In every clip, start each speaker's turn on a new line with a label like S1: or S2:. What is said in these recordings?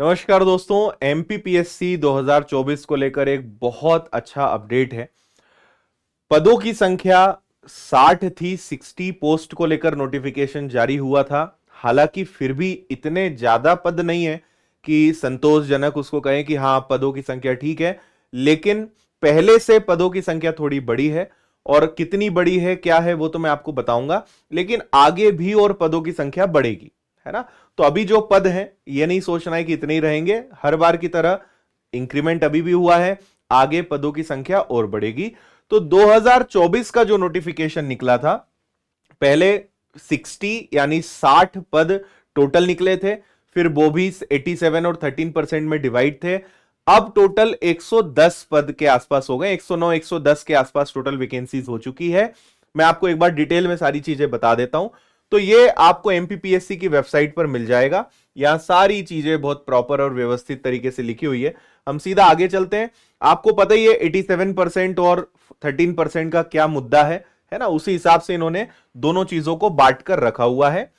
S1: नमस्कार दोस्तों एम 2024 को लेकर एक बहुत अच्छा अपडेट है पदों की संख्या 60 थी 60 पोस्ट को लेकर नोटिफिकेशन जारी हुआ था हालांकि फिर भी इतने ज्यादा पद नहीं है कि संतोषजनक उसको कहें कि हाँ पदों की संख्या ठीक है लेकिन पहले से पदों की संख्या थोड़ी बड़ी है और कितनी बड़ी है क्या है वो तो मैं आपको बताऊंगा लेकिन आगे भी और पदों की संख्या बढ़ेगी है ना तो अभी जो पद है ये नहीं सोचना है कि इतने ही रहेंगे हर बार की तरह इंक्रीमेंट अभी भी हुआ है आगे पदों की संख्या और बढ़ेगी तो 2024 का जो नोटिफिकेशन निकला था पहले 60 यानी 60 पद टोटल निकले थे फिर वो भी 87 और 13 परसेंट में डिवाइड थे अब टोटल 110 पद के आसपास हो गए 109 110 के आसपास टोटल वैकेंसीज हो चुकी है मैं आपको एक बार डिटेल में सारी चीजें बता देता हूं तो ये आपको एमपीपीएससी की वेबसाइट पर मिल जाएगा यहाँ सारी चीजें बहुत प्रॉपर और व्यवस्थित तरीके से लिखी हुई है हम सीधा आगे चलते हैं आपको पता ही है एटी परसेंट और थर्टीन परसेंट का क्या मुद्दा है है ना उसी हिसाब से इन्होंने दोनों चीजों को बांट कर रखा हुआ है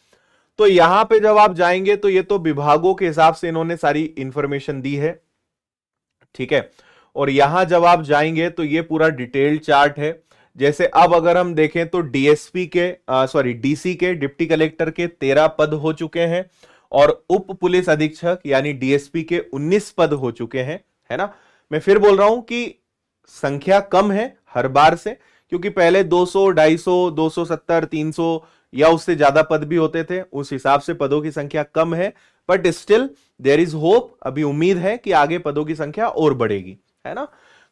S1: तो यहां पे जब आप जाएंगे तो ये तो विभागों के हिसाब से इन्होंने सारी इंफॉर्मेशन दी है ठीक है और यहां जब आप जाएंगे तो ये पूरा डिटेल चार्ट है जैसे अब अगर हम देखें तो डीएसपी के सॉरी डीसी के डिप्टी कलेक्टर के तेरह पद हो चुके हैं और उप पुलिस अधीक्षक यानी डीएसपी के उन्नीस पद हो चुके हैं है ना मैं फिर बोल रहा हूं कि संख्या कम है हर बार से क्योंकि पहले 200 250 270 300 या उससे ज्यादा पद भी होते थे उस हिसाब से पदों की संख्या कम है but still there is hope अभी उम्मीद है कि आगे पदों की संख्या और बढ़ेगी है ना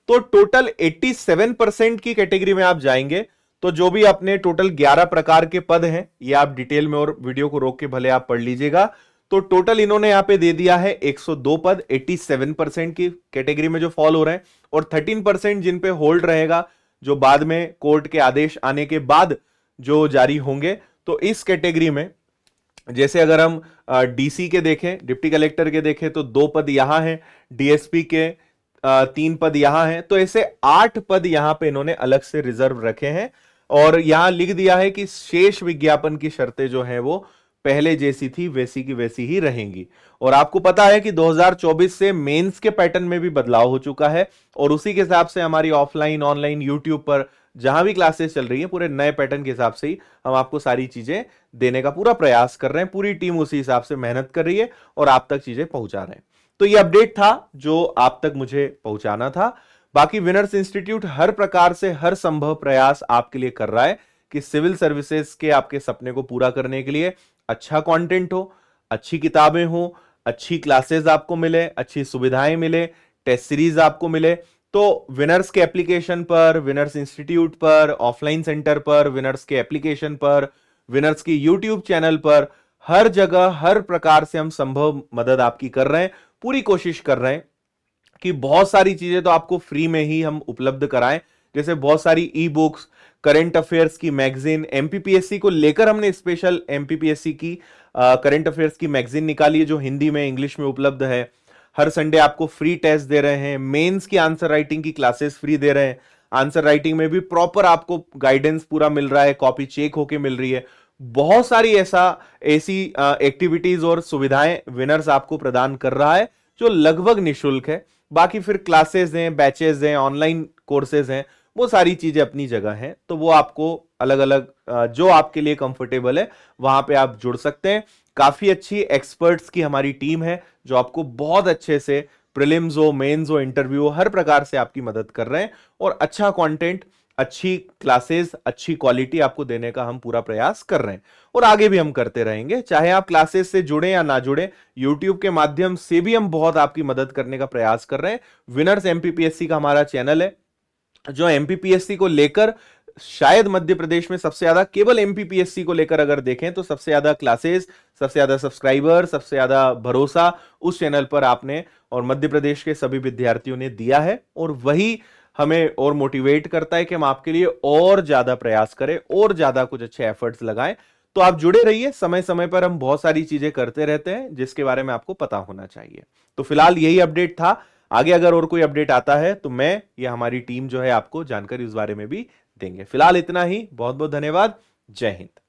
S1: तो टोटल 87 परसेंट की कैटेगरी में आप जाएंगे तो जो भी अपने टोटल 11 प्रकार के पद हैं ये आप डिटेल में और वीडियो को रोक के भले आप पढ़ लीजिएगा तो टोटल इन्होंने यहां पे दे दिया है 102 पद 87 परसेंट की कैटेगरी में जो फॉल हो रहे हैं और 13 परसेंट जिनपे होल्ड रहेगा जो बाद में कोर्ट के आदेश आने के बाद जो जारी होंगे तो इस कैटेगरी में जैसे अगर हम डीसी के देखें डिप्टी कलेक्टर के देखें तो दो पद यहां है डीएसपी के तीन पद यहां हैं तो ऐसे आठ पद यहां पे इन्होंने अलग से रिजर्व रखे हैं और यहां लिख दिया है कि शेष विज्ञापन की शर्तें जो है वो पहले जैसी थी वैसी की वैसी ही रहेंगी और आपको पता है कि 2024 से मेंस के पैटर्न में भी बदलाव हो चुका है और उसी के हिसाब से हमारी ऑफलाइन ऑनलाइन यूट्यूब पर जहां भी क्लासेस चल रही है पूरे नए पैटर्न के हिसाब से ही हम आपको सारी चीजें देने का पूरा प्रयास कर रहे हैं पूरी टीम उसी हिसाब से मेहनत कर रही है और आप तक चीजें पहुंचा रहे हैं तो ये अपडेट था जो आप तक मुझे पहुंचाना था बाकी विनर्स इंस्टीट्यूट हर प्रकार से हर संभव प्रयास आपके लिए कर रहा है कि सिविल सर्विसेज के आपके सपने को पूरा करने के लिए अच्छा कंटेंट हो अच्छी किताबें हो अच्छी क्लासेस आपको मिले अच्छी सुविधाएं मिले टेस्ट सीरीज आपको मिले तो विनर्स के एप्लीकेशन पर विनर्स इंस्टीट्यूट पर ऑफलाइन सेंटर पर विनर्स के एप्लीकेशन पर विनर्स की यूट्यूब चैनल पर हर जगह हर प्रकार से हम संभव मदद आपकी कर रहे हैं पूरी कोशिश कर रहे हैं कि बहुत सारी चीजें तो आपको फ्री में ही हम उपलब्ध कराएं जैसे बहुत सारी ई बुक्स करंट अफेयर्स की मैगजीन एमपीपीएससी को लेकर हमने स्पेशल एमपीपीएससी की करंट अफेयर्स की मैगजीन निकाली है जो हिंदी में इंग्लिश में उपलब्ध है हर संडे आपको फ्री टेस्ट दे रहे हैं मेंस की आंसर राइटिंग की क्लासेस फ्री दे रहे हैं आंसर राइटिंग में भी प्रॉपर आपको गाइडेंस पूरा मिल रहा है कॉपी चेक होके मिल रही है बहुत सारी ऐसा ऐसी एक्टिविटीज और सुविधाएं विनर्स आपको प्रदान कर रहा है जो लगभग निशुल्क है बाकी फिर क्लासेस हैं बैचेज हैं ऑनलाइन कोर्सेज हैं वो सारी चीजें अपनी जगह हैं तो वो आपको अलग अलग जो आपके लिए कंफर्टेबल है वहां पे आप जुड़ सकते हैं काफी अच्छी एक्सपर्ट्स की हमारी टीम है जो आपको बहुत अच्छे से प्रिलिम्स हो मेन्स हो इंटरव्यू हो हर प्रकार से आपकी मदद कर रहे हैं और अच्छा कंटेंट अच्छी क्लासेस अच्छी क्वालिटी आपको देने का हम पूरा प्रयास कर रहे हैं और आगे भी हम करते रहेंगे चाहे आप क्लासेस से जुड़े या ना जुड़े यूट्यूब के माध्यम से भी हम बहुत आपकी मदद करने का प्रयास कर रहे हैं विनर्स एमपीपीएससी का हमारा चैनल है जो एमपीपीएससी को लेकर शायद मध्य प्रदेश में सबसे ज्यादा केवल एमपीपीएससी को लेकर अगर देखें तो सबसे ज्यादा क्लासेस सबसे ज्यादा सब्सक्राइबर सबसे ज्यादा भरोसा उस चैनल पर आपने और मध्य प्रदेश के सभी विद्यार्थियों ने दिया है और वही हमें और मोटिवेट करता है कि हम आपके लिए और ज्यादा प्रयास करें और ज्यादा कुछ अच्छे एफर्ट्स लगाएं तो आप जुड़े रहिए समय समय पर हम बहुत सारी चीजें करते रहते हैं जिसके बारे में आपको पता होना चाहिए तो फिलहाल यही अपडेट था आगे अगर और कोई अपडेट आता है तो मैं या हमारी टीम जो है आपको जानकारी उस बारे में भी देंगे फिलहाल इतना ही बहुत बहुत धन्यवाद जय हिंद